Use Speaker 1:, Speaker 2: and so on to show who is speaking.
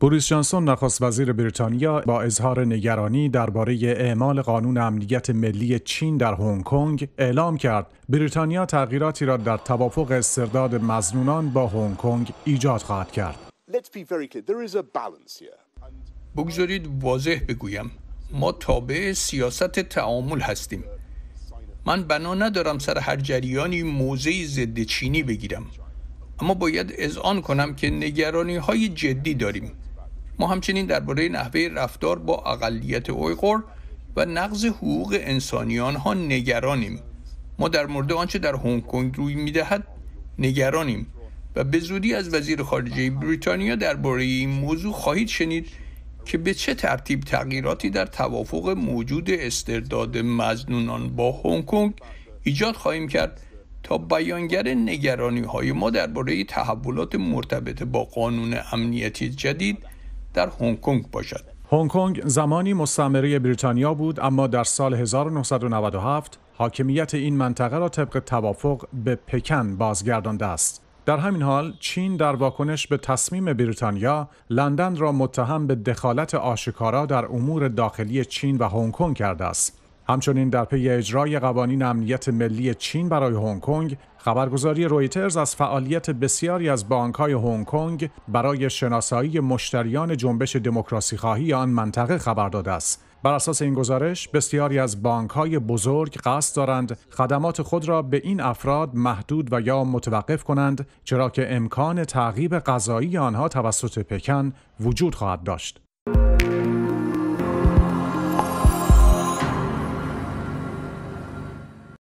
Speaker 1: بوریس جانسون نخست وزیر بریتانیا با اظهار نگرانی درباره اعمال قانون امنیت ملی چین در هنگ کنگ اعلام کرد بریتانیا تغییراتی را در توافق استرداد مزنونان با هنگ کنگ ایجاد خواهد کرد.
Speaker 2: بگذارید واضح بگویم ما تابع سیاست تعامل هستیم من بنا ندارم سر هر جریانی موضعی ضد چینی بگیرم اما باید اذعان کنم که نگرانی های جدی داریم ما همچنین درباره نحوه رفتار با اقلیت اویغور و نقض حقوق انسانی ها نگرانیم ما در مورد آنچه در هنگ کنگ روی میدهد نگرانیم و به زودی از وزیر خارجه بریتانیا درباره این موضوع خواهید شنید که به چه ترتیب تغییراتی در توافق موجود استرداد مزنونان با هنگ کنگ ایجاد خواهیم کرد تا بیانگر نگرانی های ما درباره تحولات مرتبط با قانون امنیتی جدید در هنگ کنگ باشد.
Speaker 1: هنگ کنگ زمانی مستعمره بریتانیا بود اما در سال 1997 حاکمیت این منطقه را طبق توافق به پکن بازگردانده است. در همین حال چین در واکنش به تصمیم بریتانیا لندن را متهم به دخالت آشکارا در امور داخلی چین و هنگ کنگ کرده است. همچنین در پی اجرای قوانین امنیت ملی چین برای هنگ کنگ خبرگزاری رویترز از فعالیت بسیاری از بانکهای هنگ کنگ برای شناسایی مشتریان جنبش دموکراسی خواهی آن منطقه خبر داده است بر اساس این گزارش بسیاری از بانک های بزرگ قصد دارند خدمات خود را به این افراد محدود و یا متوقف کنند چرا که امکان تعقیب قضایی آنها توسط پکن وجود خواهد داشت